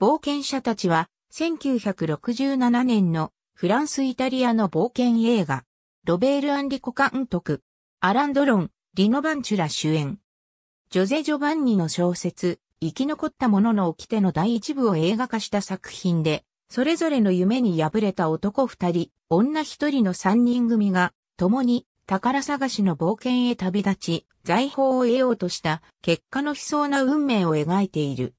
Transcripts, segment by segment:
冒険者たちは、1967年のフランス・イタリアの冒険映画、ロベール・アンリコ監督、アラン・ドロン、リノ・バンチュラ主演。ジョゼ・ジョバンニの小説、生き残った者の起きての第一部を映画化した作品で、それぞれの夢に敗れた男二人、女一人の三人組が、共に宝探しの冒険へ旅立ち、財宝を得ようとした結果の悲壮な運命を描いている。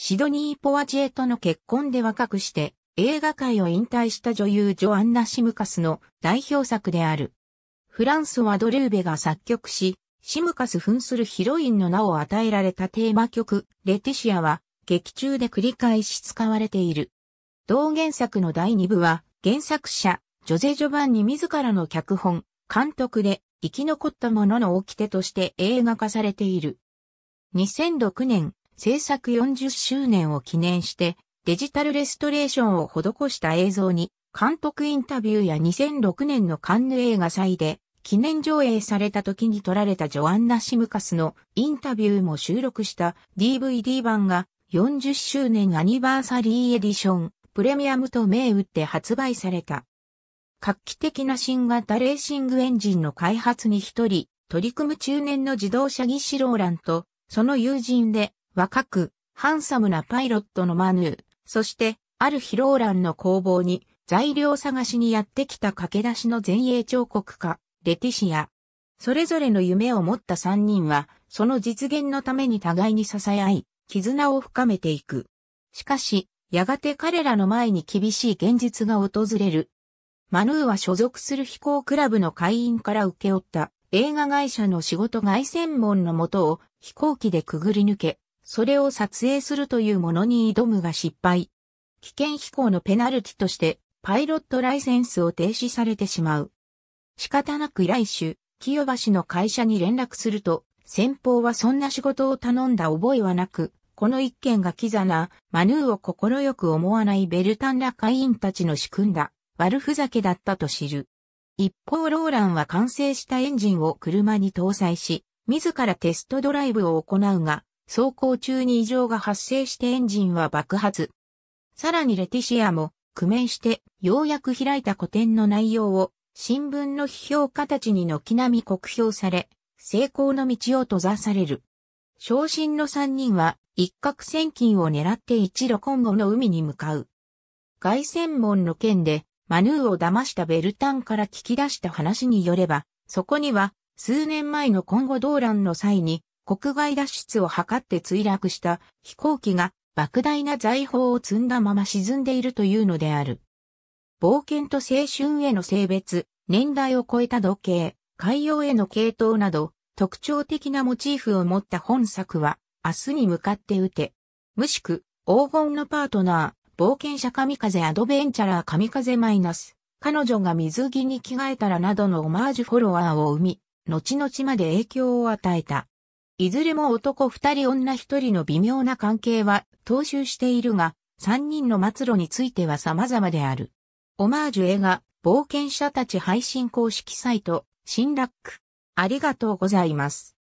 シドニー・ポワチエとの結婚で若くして映画界を引退した女優ジョアンナ・シムカスの代表作である。フランスはドルーベが作曲し、シムカス扮するヒロインの名を与えられたテーマ曲、レティシアは劇中で繰り返し使われている。同原作の第2部は、原作者、ジョゼ・ジョバンに自らの脚本、監督で生き残った者の掟として映画化されている。2006年、制作40周年を記念してデジタルレストレーションを施した映像に監督インタビューや2006年のカンヌ映画祭で記念上映された時に撮られたジョアンナ・シムカスのインタビューも収録した DVD 版が40周年アニバーサリーエディションプレミアムと銘打って発売された。画期的な新型レーシングエンジンの開発に一人取り組む中年の自動車技師ローランとその友人で若く、ハンサムなパイロットのマヌー、そして、ある疲ローランの工房に、材料探しにやってきた駆け出しの前衛彫刻家、レティシア。それぞれの夢を持った三人は、その実現のために互いに支え合い、絆を深めていく。しかし、やがて彼らの前に厳しい現実が訪れる。マヌーは所属する飛行クラブの会員から請け負った映画会社の仕事外専門のもとを飛行機でくぐり抜け、それを撮影するというものに挑むが失敗。危険飛行のペナルティとしてパイロットライセンスを停止されてしまう。仕方なく来週、清橋の会社に連絡すると、先方はそんな仕事を頼んだ覚えはなく、この一件がキザな、マヌーを心よく思わないベルタンラ会員たちの仕組んだ、悪ふざけだったと知る。一方ローランは完成したエンジンを車に搭載し、自らテストドライブを行うが、走行中に異常が発生してエンジンは爆発。さらにレティシアも苦面してようやく開いた古典の内容を新聞の批評家たちに軒並み酷評され、成功の道を閉ざされる。昇進の三人は一攫千金を狙って一路今後の海に向かう。外線門の件でマヌーを騙したベルタンから聞き出した話によれば、そこには数年前の今後動乱の際に国外脱出を図って墜落した飛行機が莫大な財宝を積んだまま沈んでいるというのである。冒険と青春への性別、年代を超えた時計、海洋への系統など、特徴的なモチーフを持った本作は、明日に向かって打て。むしく、黄金のパートナー、冒険者神風アドベンチャラー神風マイナス、彼女が水着に着替えたらなどのオマージュフォロワーを生み、後々まで影響を与えた。いずれも男二人女一人の微妙な関係は踏襲しているが、三人の末路については様々である。オマージュ映画、冒険者たち配信公式サイト、新ラック。ありがとうございます。